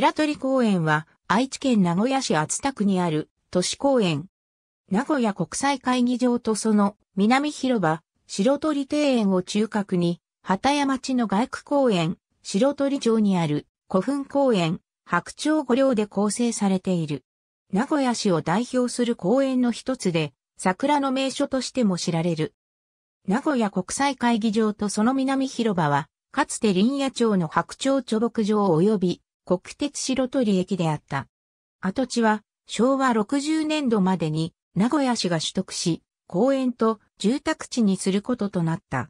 白鳥公園は愛知県名古屋市厚田区にある都市公園。名古屋国際会議場とその南広場、白鳥庭園を中核に、畑山町の外区公園、白鳥町にある古墳公園、白鳥五稜で構成されている。名古屋市を代表する公園の一つで、桜の名所としても知られる。名古屋国際会議場とその南広場は、かつて林野町の白鳥貯木場及び国鉄白鳥駅であった。跡地は昭和60年度までに名古屋市が取得し、公園と住宅地にすることとなった。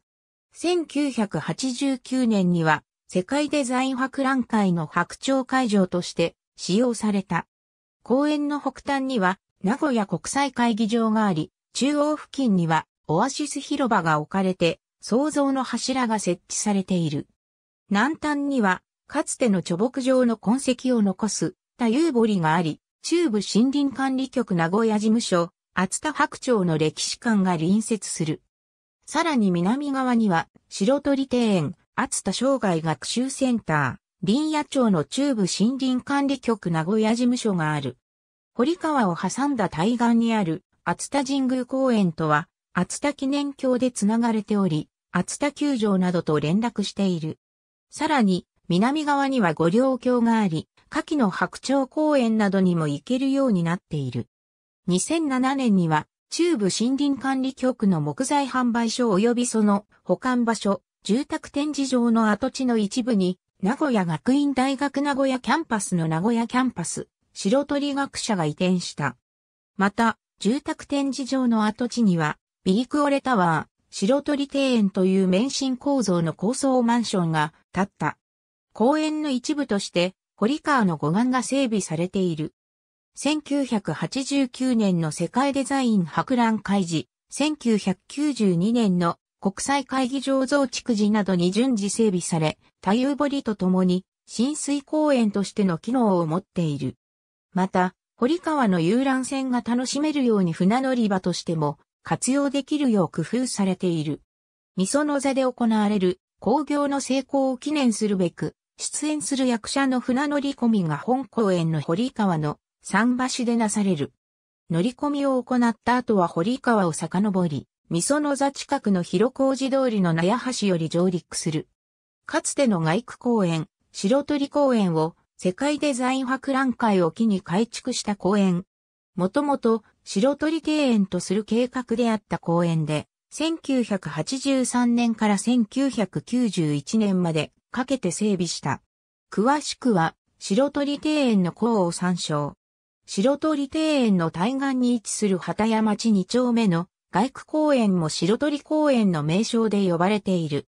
1989年には世界デザイン博覧会の白鳥会場として使用された。公園の北端には名古屋国際会議場があり、中央付近にはオアシス広場が置かれて、創造の柱が設置されている。南端にはかつての貯木場の痕跡を残す、多遊堀があり、中部森林管理局名古屋事務所、厚田白鳥の歴史館が隣接する。さらに南側には、白鳥庭園、厚田生涯学習センター、林野町の中部森林管理局名古屋事務所がある。堀川を挟んだ対岸にある厚田神宮公園とは、厚田記念橋でつながれており、厚田球場などと連絡している。さらに、南側には五稜橋があり、夏季の白鳥公園などにも行けるようになっている。2007年には、中部森林管理局の木材販売所及びその保管場所、住宅展示場の跡地の一部に、名古屋学院大学名古屋キャンパスの名古屋キャンパス、白鳥学者が移転した。また、住宅展示場の跡地には、ビリクオレタワー、白鳥庭園という免震構造の高層マンションが建った。公園の一部として、堀川の護岸が整備されている。1989年の世界デザイン博覧会時、1992年の国際会議場増築時などに順次整備され、太遊堀とともに浸水公園としての機能を持っている。また、堀川の遊覧船が楽しめるように船乗り場としても活用できるよう工夫されている。味噌の座で行われる工業の成功を記念するべく、出演する役者の船乗り込みが本公演の堀川の桟橋でなされる。乗り込みを行った後は堀川を遡り、味噌の座近くの広小路通りの納屋橋より上陸する。かつての外区公園、白鳥公園を世界デザイン博覧会を機に改築した公園。もともと白鳥庭園とする計画であった公園で、1983年から1991年までかけて整備した。詳しくは、白鳥庭園の項を参照。白鳥庭園の対岸に位置する畑屋町2丁目の外区公園も白鳥公園の名称で呼ばれている。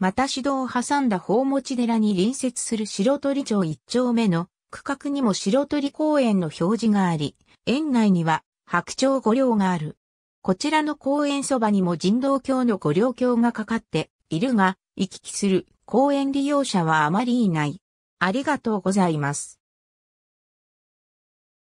また指導を挟んだ宝持寺に隣接する白鳥町1丁目の区画にも白鳥公園の表示があり、園内には白鳥五陵がある。こちらの公園そばにも人道橋の五陵橋がかかっているが、行き来する公園利用者はあまりいない。ありがとうございます。